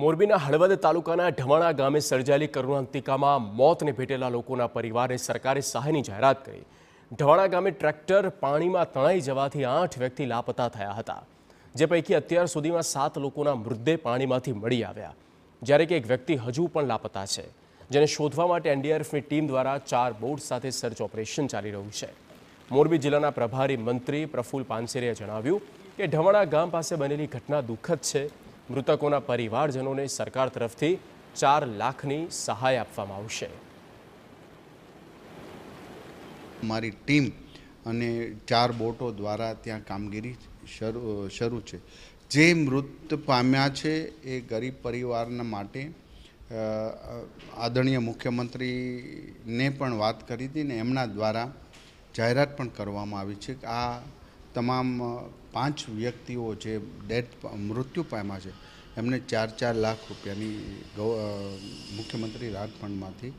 મોરબીના હળવદ તાલુકાના ઢમાણા ગામે સર્જાયેલી કરુણાંતિકામાં મોતને ભેટેલા લોકોના પરિવારને સરકારે સહાયની જાહેરાત કરી ઢવાણા ગામે ટ્રેક્ટર પાણીમાં તણાઈ જવાથી આઠ વ્યક્તિ લાપતા થયા હતા જે પૈકી અત્યાર સુધીમાં સાત લોકોના મૃતદેહ પાણીમાંથી મળી આવ્યા જ્યારે કે એક વ્યક્તિ હજુ પણ લાપતા છે જેને શોધવા માટે એનડીઆરએફની ટીમ દ્વારા ચાર બોટ સાથે સર્ચ ઓપરેશન ચાલી રહ્યું છે મોરબી જિલ્લાના પ્રભારી મંત્રી પ્રફુલ પાનસેરિયાએ જણાવ્યું કે ઢવાણા ગામ પાસે બનેલી ઘટના દુઃખદ છે મૃતકોના પરિવારજનોને સરકાર તરફથી ચાર લાખની સહાય આપવામાં આવશે મારી ટીમ અને ચાર બોટો દ્વારા ત્યાં કામગીરી શરૂ શરૂ છે જે મૃત પામ્યા છે એ ગરીબ પરિવારના માટે આદરણીય મુખ્યમંત્રીને પણ વાત કરી હતી ને એમના દ્વારા જાહેરાત પણ કરવામાં આવી છે કે આ તમામ પાંચ વ્યક્તિઓ જે ડેથ મૃત્યુ પામ્યા છે એમને ચાર ચાર લાખ રૂપિયાની મુખ્યમંત્રી રાહત ફંડમાંથી